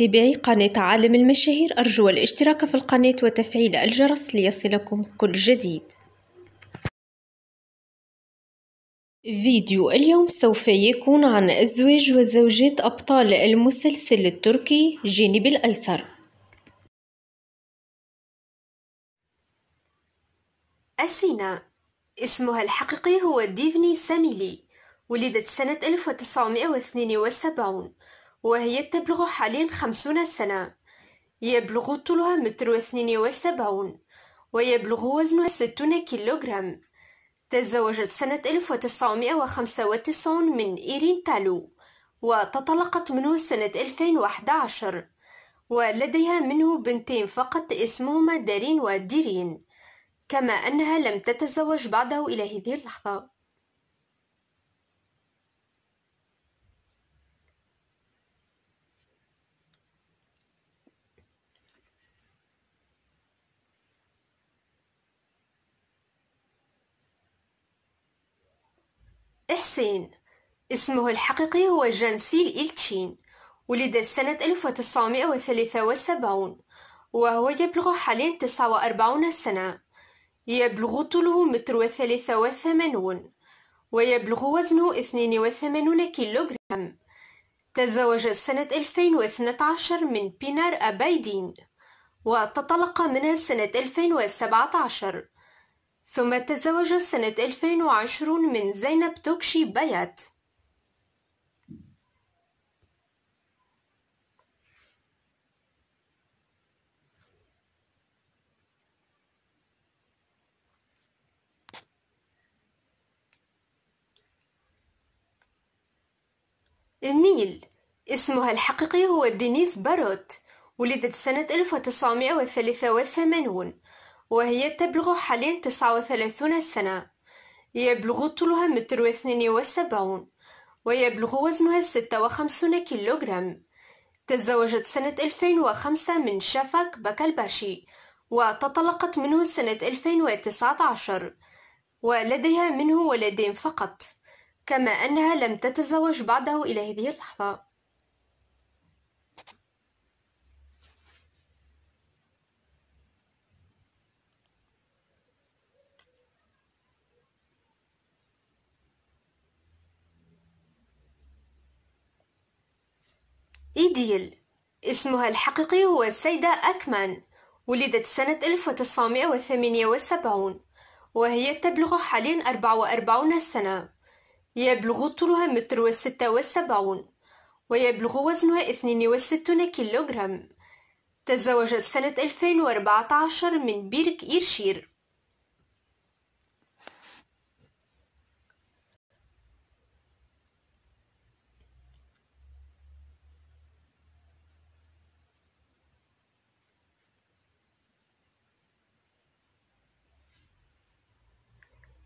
متابعي قناة عالم المشاهير أرجو الاشتراك في القناة وتفعيل الجرس ليصلكم كل جديد فيديو اليوم سوف يكون عن أزواج وزوجات أبطال المسلسل التركي جانب الأيسر أسينا اسمها الحقيقي هو ديفني ساميلي ولدت سنة 1972 وهي تبلغ حاليا خمسون سنة يبلغ طولها متر واثنين وسبعون ويبلغ وزنها ستون كيلوغرام تزوجت سنة 1995 من إيرين تالو وتطلقت منه سنة 2011 ولديها منه بنتين فقط اسمهما دارين وديرين كما أنها لم تتزوج بعده إلى هذه اللحظة حسين اسمه الحقيقي هو جانسيل إلتشين ولد سنة 1973 وهو يبلغ حاليا 49 سنة يبلغ طوله متر وثلاثة وثمانون ويبلغ وزنه 82 كيلوغرام تزوج سنة 2012 من بينار أبايدين وتطلق منها سنة 2017 ثم تزوج سنة 2020 من زينب توكشي بيات النيل اسمها الحقيقي هو دينيس باروت ولدت سنة 1983 وهي تبلغ حاليا تسعة وثلاثون سنة يبلغ طولها متر واثنين وسبعون ويبلغ وزنها ستة وخمسون كيلوغرام تزوجت سنة 2005 من شفاك بكالباشي وتطلقت منه سنة 2019 ولديها منه ولدين فقط كما أنها لم تتزوج بعده إلى هذه اللحظة إيديل اسمها الحقيقي هو السيدة أكمان ولدت سنة 1978 وهي تبلغ حاليا 44 سنة يبلغ طولها متر وستة وسبعون ويبلغ وزنها 62 كيلوغرام تزوجت سنة 2014 من بيرك إيرشير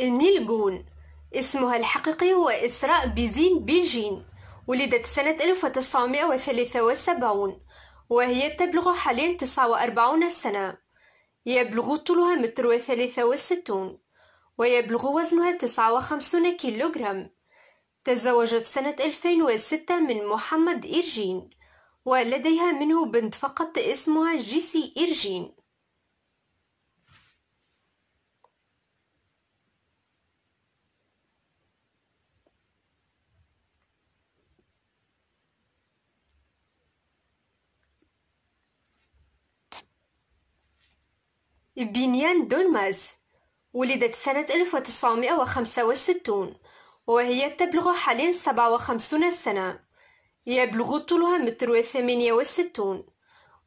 نيلجون اسمها الحقيقي هو إسراء بيزين بيجين ولدت سنة 1973 وهي تبلغ حاليا 49 سنة يبلغ طولها متر وثلاثة وستون ويبلغ وزنها تسعة وخمسون كيلوغرام تزوجت سنة 2006 من محمد إرجين ولديها منه بنت فقط اسمها جيسي إرجين بنيان دولماز ولدت سنة 1965 وهي تبلغ حاليا 57 سنة يبلغ طولها متر وثمانية وستون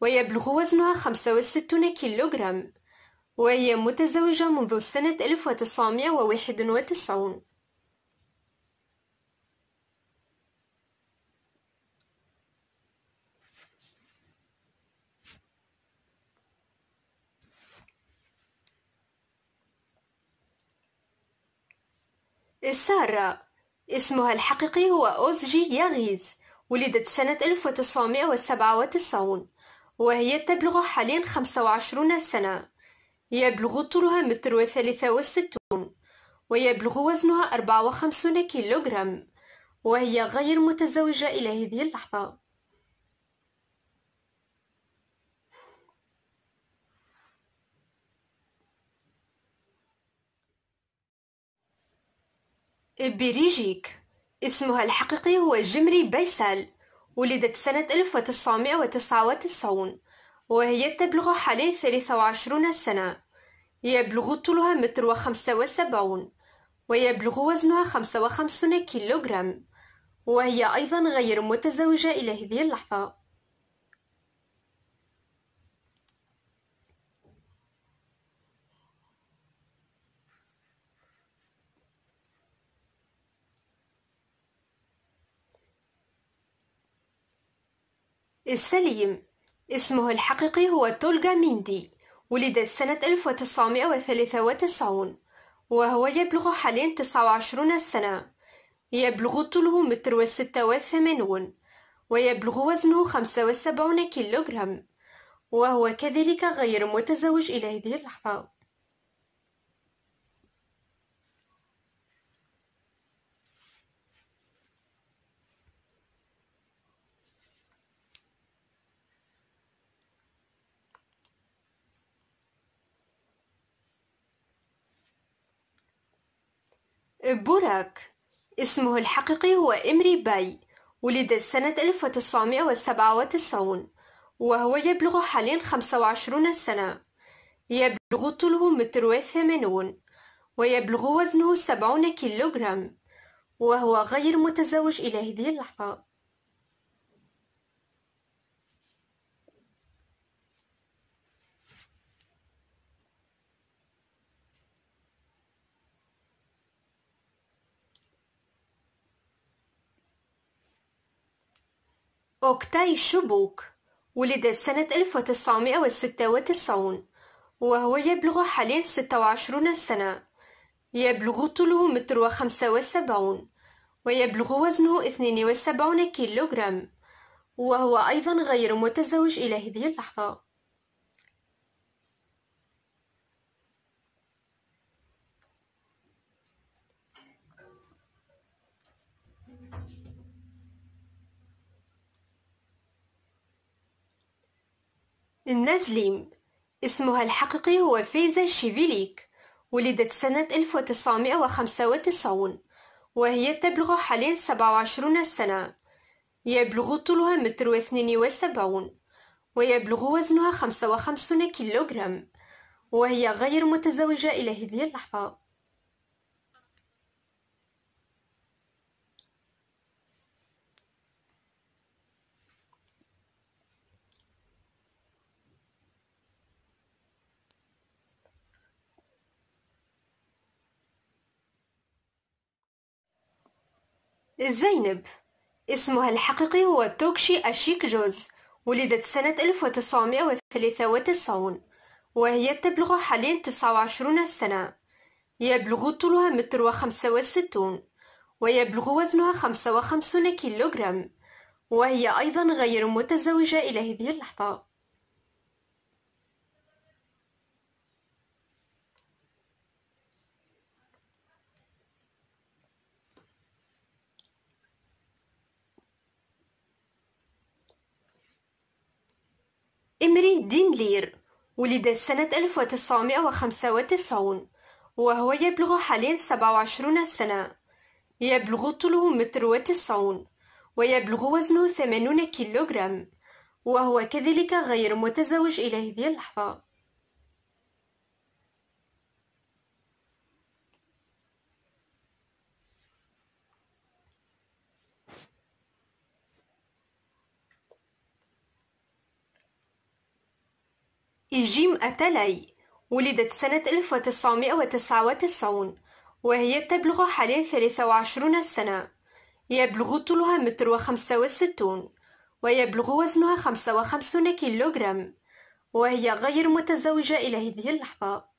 ويبلغ وزنها خمسة وستون كيلوغرام وهي متزوجة منذ سنة ألف وواحد وتسعون سارة اسمها الحقيقي هو أوزجي ياغيز ولدت سنة 1997 وهي تبلغ حاليا 25 سنة يبلغ طولها متر وثلاثة وستون ويبلغ وزنها 54 كيلوغرام وهي غير متزوجة إلى هذه اللحظة بلجيك اسمها الحقيقي هو جمري بيسال ولدت سنة 1999 وهي تبلغ حاليا 23 سنة يبلغ طولها متر وخمسة وسبعون ويبلغ وزنها خمسة وخمسون كيلوغرام وهي أيضا غير متزوجة إلى هذه اللحظة السليم اسمه الحقيقي هو تولغا ميندي ولد سنة 1993 وهو يبلغ حاليا 29 سنة يبلغ طوله متر وستة وثمانون ويبلغ وزنه خمسة وسبعون كيلوغرام وهو كذلك غير متزوج إلى هذه اللحظة بوراك اسمه الحقيقي هو إمري باي ولد سنة 1997 وهو يبلغ حاليا 25 سنة يبلغ طوله متر وثمانون ويبلغ وزنه 70 كيلوغرام وهو غير متزوج إلى هذه اللحظة أوكتاي شبوك ولد سنة 1996 وهو يبلغ حاليا 26 سنة يبلغ طوله متر وخمسة وسبعون ويبلغ وزنه 72 كيلوغرام وهو أيضا غير متزوج إلى هذه اللحظة النازليم اسمها الحقيقي هو فيزا شيفيليك ولدت سنة 1995 وهي تبلغ حاليا 27 سنة يبلغ طولها متر واثنين وسبعون ويبلغ وزنها خمسة وخمسون كيلوغرام وهي غير متزوجة إلى هذه اللحظة زينب اسمها الحقيقي هو توكشي أشيك جوز ولدت سنة 1993 وهي تبلغ حاليا 29 سنة يبلغ طولها متر وخمسة وستون ويبلغ وزنها خمسة وخمسون كيلوغرام وهي أيضا غير متزوجة إلى هذه اللحظة إمري دين لير ولد سنة 1995 وهو يبلغ حاليا 27 سنة يبلغ طوله متر وتسعون ويبلغ وزنه 80 كيلوغرام وهو كذلك غير متزوج إلى هذه اللحظة إيجيم أتالاي ولدت سنة 1999 وهي تبلغ حاليا 23 سنة يبلغ طولها متر وخمسة وستون ويبلغ وزنها خمسة وخمسون كيلوغرام وهي غير متزوجة إلى هذه اللحظة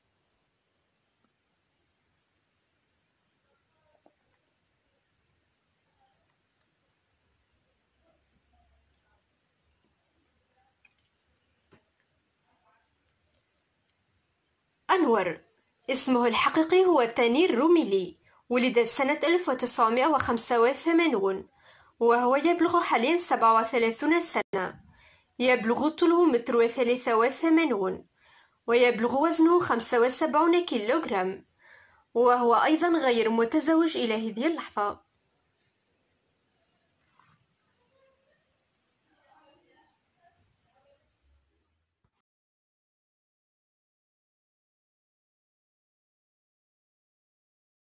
أنور اسمه الحقيقي هو تانير روميلي ولد سنة 1985 وهو يبلغ حاليا 37 سنة يبلغ طوله متر وثلاثة وثمانون ويبلغ وزنه خمسة وسبعون كيلوغرام وهو أيضا غير متزوج إلى هذه اللحظة